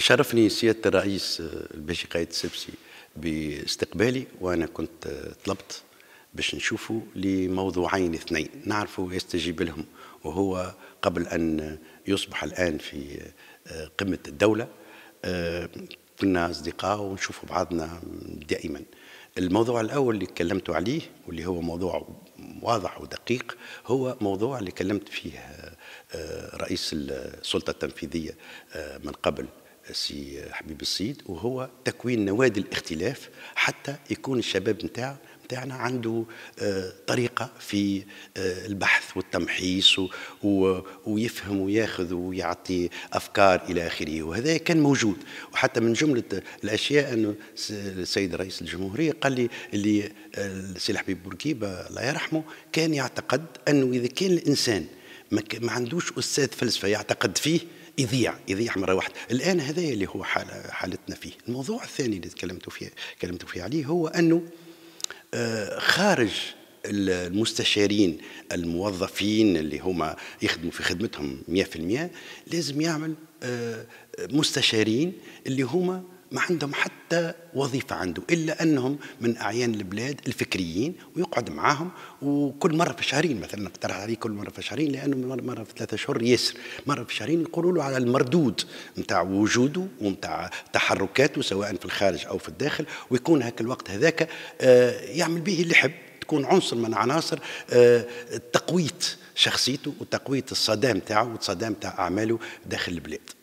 شرفني سياده الرئيس آه، الباشي قايد السبسي باستقبالي وانا كنت آه، طلبت باش نشوفوا لموضوعين اثنين نعرفوا يستجيب لهم وهو قبل ان يصبح الان في آه، قمه الدوله كنا اصدقاء ونشوفوا بعضنا دائما الموضوع الاول اللي تكلمت عليه واللي هو موضوع واضح ودقيق هو موضوع اللي كلمت فيه رئيس السلطه التنفيذيه من قبل سي حبيب السيد وهو تكوين نوادي الاختلاف حتى يكون الشباب نتاع نتاعنا عنده آه، طريقة في آه، البحث والتمحيص ويفهم وياخذ ويعطي أفكار إلى آخره وهذا كان موجود وحتى من جملة الأشياء أنه السيد رئيس الجمهورية قال لي اللي آه، السي حبيب بورقيبة الله يرحمه كان يعتقد أنه إذا كان الإنسان ما عندوش أستاذ فلسفة يعتقد فيه يضيع يضيع مره واحده الان هذا اللي هو حال حالتنا فيه الموضوع الثاني اللي تكلمت فيه كلمت فيه عليه هو انه آه، خارج المستشارين الموظفين اللي هما يخدموا في خدمتهم 100% لازم يعمل آه، مستشارين اللي هما ما عندهم حتى وظيفة عنده إلا أنهم من أعيان البلاد الفكريين ويقعد معاهم وكل مرة في شهرين مثلا نقترح عليه كل مرة في شهرين لأنه مرة في ثلاثة أشهر ياسر مرة في شهرين يقولوا له على المردود نتاع وجوده ونتاع تحركاته سواء في الخارج أو في الداخل ويكون هاك الوقت هذاك آه، يعمل به اللي يحب تكون عنصر من عناصر آه، تقويت شخصيته وتقويت الصدام تاعه والصدام تاع أعماله داخل البلاد